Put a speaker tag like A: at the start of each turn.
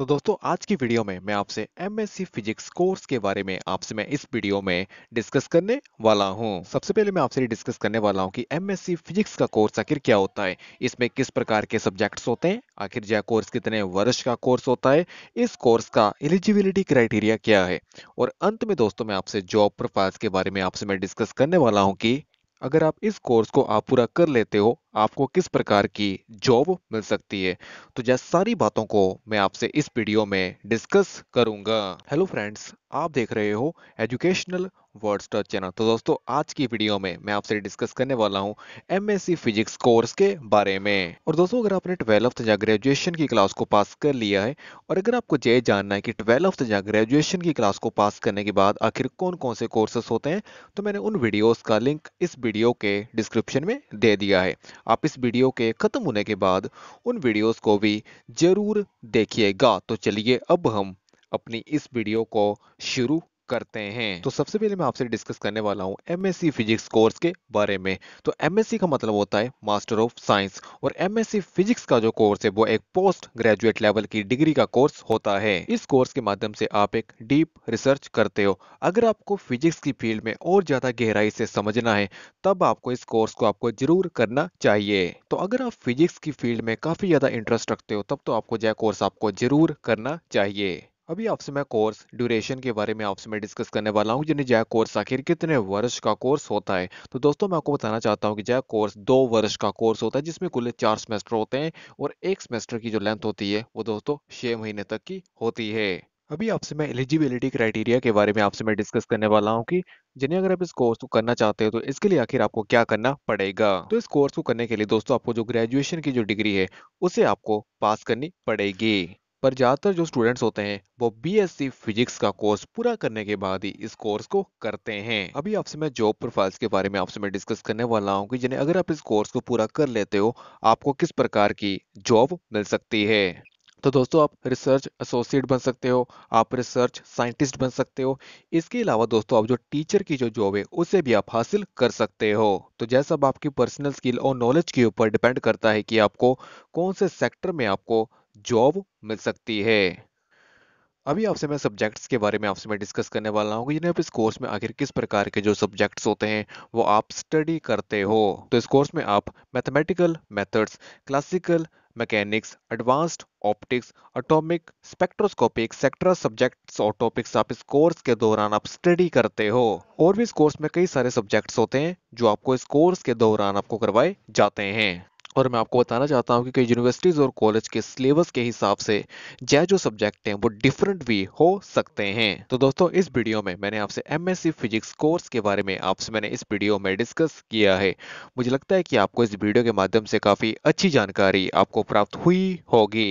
A: तो दोस्तों आज की वीडियो में मैं आपसे एमएससी फिजिक्स कोर्स के बारे में आपसे मैं इस वीडियो में डिस्कस करने वाला हूं। सबसे पहले मैं आपसे डिस्कस करने वाला हूं कि एमएससी फिजिक्स का कोर्स आखिर क्या होता है इसमें किस प्रकार के सब्जेक्ट्स होते हैं आखिर यह कोर्स कितने वर्ष का कोर्स होता है इस कोर्स का एलिजिबिलिटी क्राइटेरिया क्या है और अंत में दोस्तों मैं आपसे जॉब प्रोफाइल्स के बारे में आपसे मैं डिस्कस करने वाला हूँ कि अगर आप इस कोर्स को आप पूरा कर लेते हो आपको किस प्रकार की जॉब मिल सकती है तो यह सारी बातों को मैं आपसे इस वीडियो में डिस्कस करूंगा हेलो फ्रेंड्स आप देख रहे हो एजुकेशनल वर्ड्स डॉट चैनल तो दोस्तों आज की वीडियो में मैं आपसे डिस्कस करने वाला हूं एमएससी फिजिक्स कोर्स के बारे में और दोस्तों अगर आपने ट्वेल्थ या ग्रेजुएशन की क्लास को पास कर लिया है और अगर आपको ये जानना है कि ट्वेल्थ या ग्रेजुएशन की क्लास को पास करने के बाद आखिर कौन कौन से कोर्सेस होते हैं तो मैंने उन वीडियोज का लिंक इस वीडियो के डिस्क्रिप्शन में दे दिया है आप इस वीडियो के ख़त्म होने के बाद उन वीडियोस को भी ज़रूर देखिएगा तो चलिए अब हम अपनी इस वीडियो को शुरू करते हैं तो सबसे पहले मैं आपसे डिस्कस करने वाला हूँ एम फिजिक्स कोर्स के बारे में तो एम का मतलब होता है मास्टर ऑफ साइंस और एम फिजिक्स का जो कोर्स है वो एक पोस्ट ग्रेजुएट लेवल की डिग्री का कोर्स होता है इस कोर्स के माध्यम से आप एक डीप रिसर्च करते हो अगर आपको फिजिक्स की फील्ड में और ज्यादा गहराई से समझना है तब आपको इस कोर्स को आपको जरूर करना चाहिए तो अगर आप फिजिक्स की फील्ड में काफी ज्यादा इंटरेस्ट रखते हो तब तो आपको यह कोर्स आपको जरूर करना चाहिए अभी आपसे मैं कोर्स ड्यूरेशन के बारे में आपसे मैं डिस्कस करने वाला हूँ यानी जय कोर्स आखिर कितने वर्ष का कोर्स होता है तो दोस्तों मैं आपको बताना चाहता हूँ कि जय कोर्स दो वर्ष का कोर्स होता है जिसमें कुल चार सेमेस्टर होते हैं और एक सेमेस्टर की जो लेंथ होती है वो दोस्तों छः महीने तक की होती है अभी आपसे मैं एलिजिबिलिटी क्राइटेरिया के बारे में आपसे मैं डिस्कस करने वाला हूँ कि जिन्हें अगर आप इस कोर्स को करना चाहते हो तो इसके लिए आखिर आपको क्या करना पड़ेगा तो इस कोर्स को करने के लिए दोस्तों आपको जो ग्रेजुएशन की जो डिग्री है उसे आपको पास करनी पड़ेगी पर ज़्यादातर जो स्टूडेंट्स होते हैं वो बीएससी फिजिक्स का कोर्स पूरा करने के बाद ही इस कोर्स को करते हैं अभी आपसे मैं जॉब प्रोफाइल्स के बारे में आपसे मैं डिस्कस करने वाला हूँ कि जिन्हें अगर आप इस कोर्स को पूरा कर लेते हो आपको किस प्रकार की जॉब मिल सकती है तो दोस्तों आप रिसर्च एसोसिएट बन सकते हो आप रिसर्च साइंटिस्ट बन सकते हो इसके अलावा दोस्तों आप जो टीचर की जो जॉब है उसे भी आप हासिल कर सकते हो तो जैसा आपकी पर्सनल स्किल और नॉलेज के ऊपर डिपेंड करता है कि आपको कौन से सेक्टर में आपको जॉब मिल सकती है अभी आपसे मैं सब्जेक्ट्स के बारे में आपसे मैं डिस्कस करने वाला हूँ जिन्हें आप इस कोर्स में आखिर किस प्रकार के जो सब्जेक्ट्स होते हैं वो आप स्टडी करते हो तो इस कोर्स में आप mathematical methods classical mechanics advanced optics atomic spectroscopic etcetera subjects और टॉपिक्स आप इस कोर्स के दौरान आप स्टडी करते हो और भी इस कोर्स में कई सारे सब्जेक्ट्स होते हैं जो आपको इस कोर्स के दौरान आपको करवाए जाते हैं और मैं आपको बताना चाहता हूँ कि कई यूनिवर्सिटीज़ और कॉलेज के सिलेबस के हिसाब से जय जो सब्जेक्ट हैं वो डिफरेंट भी हो सकते हैं तो दोस्तों इस वीडियो में मैंने आपसे सी फिजिक्स कोर्स के बारे में आपसे मैंने इस वीडियो में डिस्कस किया है मुझे लगता है कि आपको इस वीडियो के माध्यम से काफ़ी अच्छी जानकारी आपको प्राप्त हुई होगी